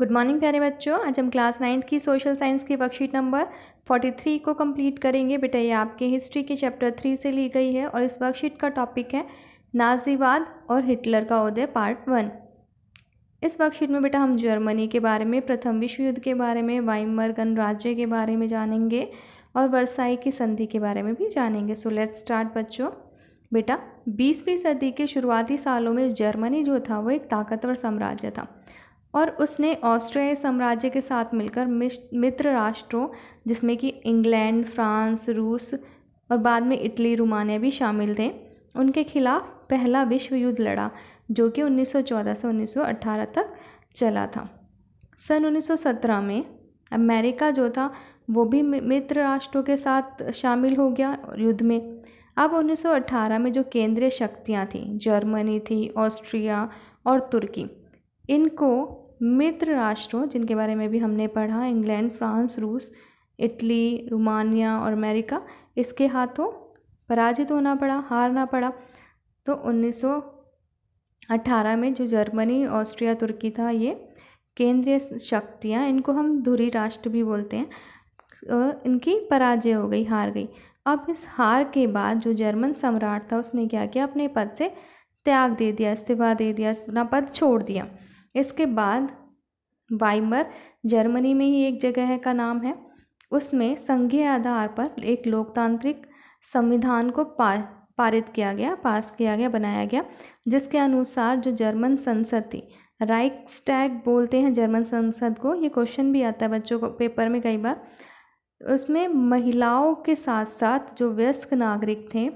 good morning प्यारे बच्चों आज हम क्लास नाइन्थ की सोशल साइंस की वर्कशीट नंबर 43 को कंप्लीट करेंगे बेटा ये आपके हिस्ट्री के चैप्टर थ्री से ली गई है और इस वर्कशीट का टॉपिक है नाजीवाद और हिटलर का उदय पार्ट वन इस वर्कशीट में बेटा हम जर्मनी के बारे में प्रथम विश्व युद्ध के बारे में वाइमर गणराज्य के बारे में जानेंगे और वर्साई की संधि के बारे में भी जानेंगे सो लेट्स स्टार्ट बच्चों बेटा बीसवीं सदी के शुरुआती सालों में जर्मनी जो था वो एक ताकतवर साम्राज्य था और उसने ऑस्ट्रिया साम्राज्य के साथ मिलकर मित्र राष्ट्रों जिसमें कि इंग्लैंड फ्रांस रूस और बाद में इटली रोमानिया भी शामिल थे उनके खिलाफ पहला विश्व युद्ध लड़ा जो कि 1914 से 1918 तक चला था सन 1917 में अमेरिका जो था वो भी मित्र राष्ट्रों के साथ शामिल हो गया युद्ध में अब 1918 में जो केंद्रीय शक्तियाँ थीं जर्मनी थी ऑस्ट्रिया और तुर्की इनको मित्र राष्ट्रों जिनके बारे में भी हमने पढ़ा इंग्लैंड फ्रांस रूस इटली रोमानिया और अमेरिका इसके हाथों पराजित होना पड़ा हारना पड़ा तो 1918 में जो जर्मनी ऑस्ट्रिया तुर्की था ये केंद्रीय शक्तियाँ इनको हम धुरी राष्ट्र भी बोलते हैं इनकी पराजय हो गई हार गई अब इस हार के बाद जो जर्मन सम्राट था उसने क्या किया अपने पद से त्याग दे दिया इस्तीफा दे दिया अपना पद छोड़ दिया इसके बाद वाइमर जर्मनी में ही एक जगह का नाम है उसमें संघीय आधार पर एक लोकतांत्रिक संविधान को पा पारित किया गया पास किया गया बनाया गया जिसके अनुसार जो जर्मन संसद थी राइक बोलते हैं जर्मन संसद को ये क्वेश्चन भी आता है बच्चों को पेपर में कई बार उसमें महिलाओं के साथ साथ जो वयस्क नागरिक थे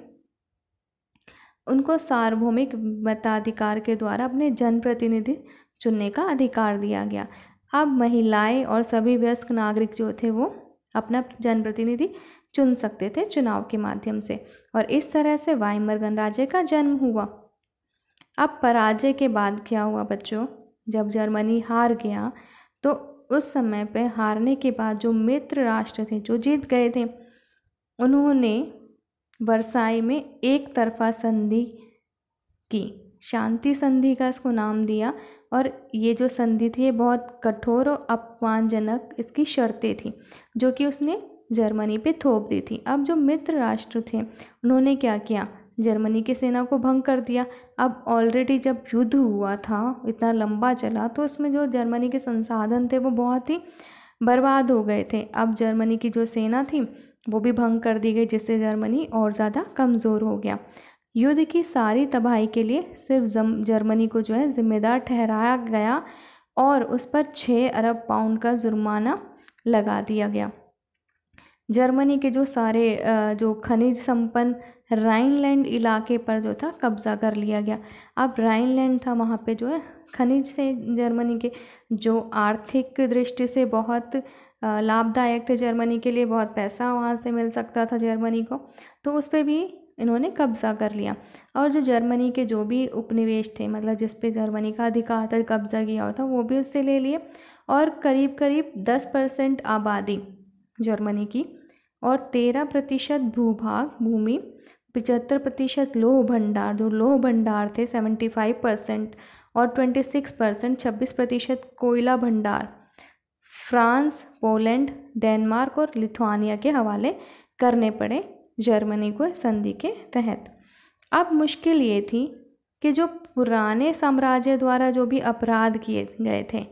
उनको सार्वभौमिक मताधिकार के द्वारा अपने जनप्रतिनिधि चुनने का अधिकार दिया गया अब महिलाएं और सभी वयस्क नागरिक जो थे वो अपना जनप्रतिनिधि चुन सकते थे चुनाव के माध्यम से और इस तरह से वाइमर गणराज्य का जन्म हुआ अब पराजय के बाद क्या हुआ बच्चों जब जर्मनी हार गया तो उस समय पे हारने के बाद जो मित्र राष्ट्र थे जो जीत गए थे उन्होंने वर्साई में एक तरफा संधि की शांति संधि का इसको नाम दिया और ये जो संधि थी ये बहुत कठोर और अपमानजनक इसकी शर्तें थी जो कि उसने जर्मनी पे थोप दी थी अब जो मित्र राष्ट्र थे उन्होंने क्या किया जर्मनी की सेना को भंग कर दिया अब ऑलरेडी जब युद्ध हुआ था इतना लंबा चला तो उसमें जो जर्मनी के संसाधन थे वो बहुत ही बर्बाद हो गए थे अब जर्मनी की जो सेना थी वो भी भंग कर दी गई जिससे जर्मनी और ज़्यादा कमज़ोर हो गया युद्ध की सारी तबाही के लिए सिर्फ जर्मनी को जो है जिम्मेदार ठहराया गया और उस पर छः अरब पाउंड का जुर्माना लगा दिया गया जर्मनी के जो सारे जो खनिज संपन्न राइनलैंड इलाके पर जो था कब्ज़ा कर लिया गया अब राइनलैंड था वहाँ पे जो है खनिज से जर्मनी के जो आर्थिक दृष्टि से बहुत लाभदायक थे जर्मनी के लिए बहुत पैसा वहाँ से मिल सकता था जर्मनी को तो उस पर भी इन्होंने कब्ज़ा कर लिया और जो जर्मनी के जो भी उपनिवेश थे मतलब जिस पे जर्मनी का अधिकार था कब्ज़ा किया हुआ था वो भी उससे ले लिए और करीब करीब दस परसेंट आबादी जर्मनी की और तेरह प्रतिशत भूभाग भूमि पचहत्तर प्रतिशत लोह भंडार जो लोह भंडार थे सेवेंटी फाइव परसेंट और ट्वेंटी सिक्स परसेंट छब्बीस प्रतिशत कोयला भंडार फ्रांस पोलैंड डेनमार्क और लिथुआनिया के हवाले करने पड़े जर्मनी को संधि के तहत अब मुश्किल ये थी कि जो पुराने साम्राज्य द्वारा जो भी अपराध किए गए थे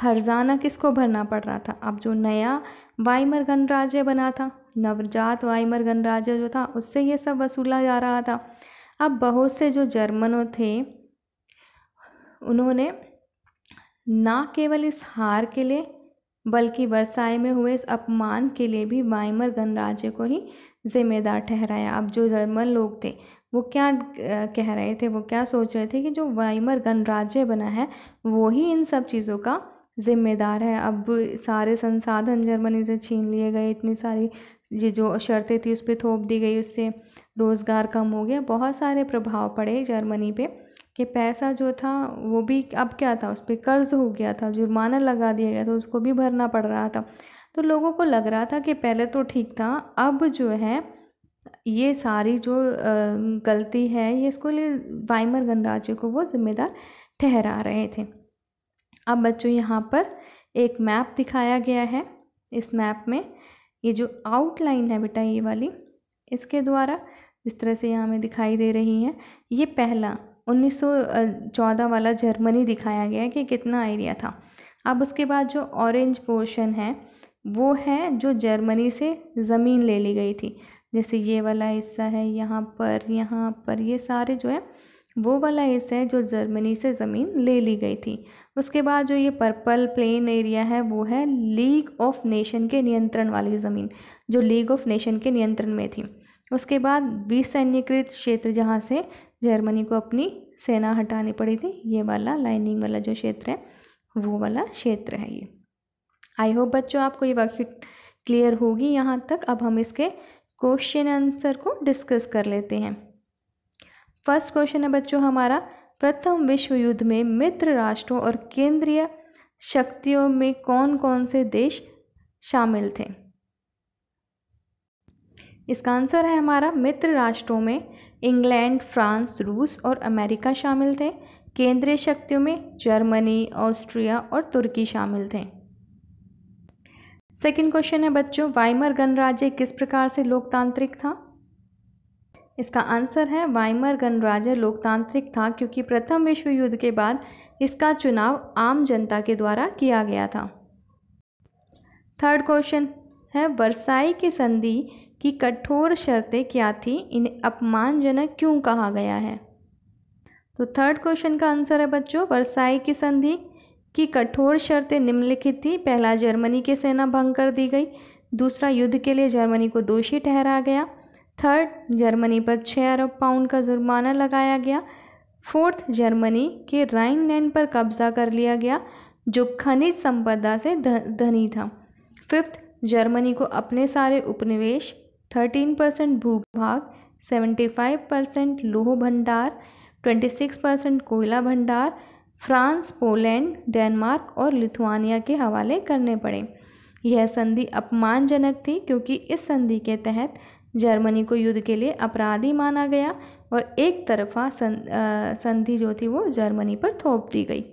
हरजाना किसको भरना पड़ रहा था अब जो नया वाइमर गणराज्य बना था नवजात वाइमर गणराज्य जो था उससे ये सब वसूला जा रहा था अब बहुत से जो जर्मनों थे उन्होंने ना केवल इस हार के लिए बल्कि वर्षाए में हुए इस अपमान के लिए भी वाइमर गणराज्य को ही जिम्मेदार ठहराया अब जो जर्मन लोग थे वो क्या कह रहे थे वो क्या सोच रहे थे कि जो वाइमर गणराज्य बना है वो ही इन सब चीज़ों का जिम्मेदार है अब सारे संसाधन जर्मनी से छीन लिए गए इतनी सारी ये जो शर्तें थी उस पर थोप दी गई उससे रोज़गार कम हो गया बहुत सारे प्रभाव पड़े जर्मनी पे कि पैसा जो था वो भी अब क्या था उस पर कर्ज़ हो गया था जुर्माना लगा दिया गया था उसको भी भरना पड़ रहा था तो लोगों को लग रहा था कि पहले तो ठीक था अब जो है ये सारी जो गलती है ये इसको लिए वाइमर गणराज्य को वो जिम्मेदार ठहरा रहे थे अब बच्चों यहाँ पर एक मैप दिखाया गया है इस मैप में ये जो आउटलाइन है बेटा ये वाली इसके द्वारा जिस तरह से यहाँ में दिखाई दे रही है ये पहला 1914 वाला जर्मनी दिखाया गया है कि कितना एरिया था अब उसके बाद जो ऑरेंज पोर्शन है वो है जो जर्मनी से ज़मीन ले ली गई थी जैसे ये वाला हिस्सा है यहाँ पर यहाँ पर ये सारे जो है वो वाला हिस्सा है जो जर्मनी से ज़मीन ले ली गई थी उसके बाद जो ये पर्पल प्लेन एरिया है वो है लीग ऑफ नेशन के नियंत्रण वाली ज़मीन जो लीग ऑफ नेशन के नियंत्रण में थी उसके बाद विसैन्यकृत क्षेत्र जहाँ से जर्मनी को अपनी सेना हटानी पड़ी थी ये वाला लाइनिंग वाला जो क्षेत्र है वो वाला क्षेत्र है ये आई होप बच्चों आपको ये वाक्य क्लियर होगी यहाँ तक अब हम इसके क्वेश्चन आंसर को डिस्कस कर लेते हैं फर्स्ट क्वेश्चन है बच्चों हमारा प्रथम विश्व युद्ध में मित्र राष्ट्रों और केंद्रीय शक्तियों में कौन कौन से देश शामिल थे इसका आंसर है हमारा मित्र राष्ट्रों में इंग्लैंड फ्रांस रूस और अमेरिका शामिल थे केंद्रीय शक्तियों में जर्मनी ऑस्ट्रिया और तुर्की शामिल थे सेकंड क्वेश्चन है बच्चों वाइमर गणराज्य किस प्रकार से लोकतांत्रिक था इसका आंसर है वाइमर गणराज्य लोकतांत्रिक था क्योंकि प्रथम विश्व युद्ध के बाद इसका चुनाव आम जनता के द्वारा किया गया था थर्ड क्वेश्चन है वर्साई की संधि कि कठोर शर्तें क्या थी इन्हें अपमानजनक क्यों कहा गया है तो थर्ड क्वेश्चन का आंसर है बच्चों वर्साई की संधि की कठोर शर्तें निम्नलिखित थी पहला जर्मनी की सेना भंग कर दी गई दूसरा युद्ध के लिए जर्मनी को दोषी ठहरा गया थर्ड जर्मनी पर छः अरब पाउंड का जुर्माना लगाया गया फोर्थ जर्मनी के राइनलैंड लैंड पर कब्जा कर लिया गया जो खनिज संपदा से धनी था फिफ्थ जर्मनी को अपने सारे उपनिवेश थर्टीन परसेंट भू भाग सेवेंटी फाइव परसेंट लोह भंडार ट्वेंटी सिक्स परसेंट कोयला भंडार फ्रांस पोलैंड डेनमार्क और लिथुआनिया के हवाले करने पड़े यह संधि अपमानजनक थी क्योंकि इस संधि के तहत जर्मनी को युद्ध के लिए अपराधी माना गया और एक तरफा संधि जो थी वो जर्मनी पर थोप दी गई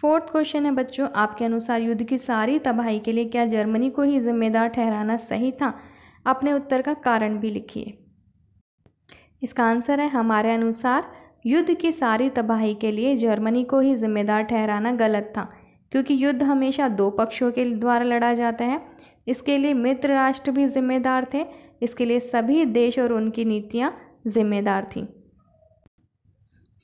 फोर्थ क्वेश्चन है बच्चों आपके अनुसार युद्ध की सारी तबाही के लिए क्या जर्मनी को ही जिम्मेदार ठहराना सही था अपने उत्तर का कारण भी लिखिए इसका आंसर है हमारे अनुसार युद्ध की सारी तबाही के लिए जर्मनी को ही जिम्मेदार ठहराना गलत था क्योंकि युद्ध हमेशा दो पक्षों के द्वारा लड़ा जाता है इसके लिए मित्र राष्ट्र भी जिम्मेदार थे इसके लिए सभी देश और उनकी नीतियाँ जिम्मेदार थीं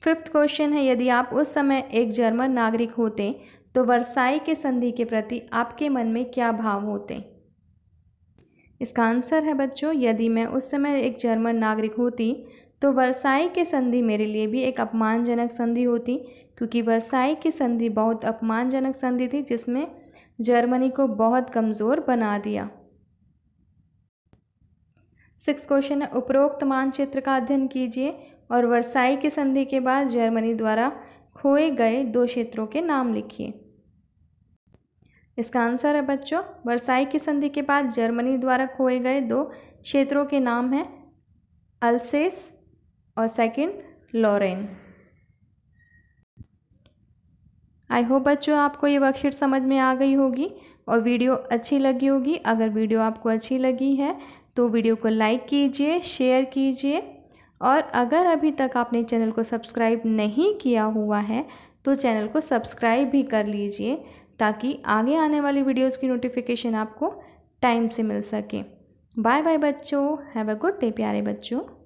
फिफ्थ क्वेश्चन है यदि आप उस समय एक जर्मन नागरिक होते तो वर्साई के संधि के प्रति आपके मन में क्या भाव होते इसका आंसर है बच्चों यदि मैं उस समय एक जर्मन नागरिक होती तो वर्साई की संधि मेरे लिए भी एक अपमानजनक संधि होती क्योंकि वर्साई की संधि बहुत अपमानजनक संधि थी जिसमें जर्मनी को बहुत कमज़ोर बना दिया सिक्स क्वेश्चन है उपरोक्त मानचित्र का अध्ययन कीजिए और वर्साई की संधि के बाद जर्मनी द्वारा खोए गए दो क्षेत्रों के नाम लिखिए इसका आंसर है बच्चों वर्साई की संधि के बाद जर्मनी द्वारा खोए गए दो क्षेत्रों के नाम हैं अल्सेस और सेकंड लॉरेन आई होप बच्चों आपको ये वर्कशीट समझ में आ गई होगी और वीडियो अच्छी लगी होगी अगर वीडियो आपको अच्छी लगी है तो वीडियो को लाइक कीजिए शेयर कीजिए और अगर अभी तक आपने चैनल को सब्सक्राइब नहीं किया हुआ है तो चैनल को सब्सक्राइब भी कर लीजिए ताकि आगे आने वाली वीडियोस की नोटिफिकेशन आपको टाइम से मिल सके बाय बाय बच्चों हैव अ गुड डे प्यारे बच्चों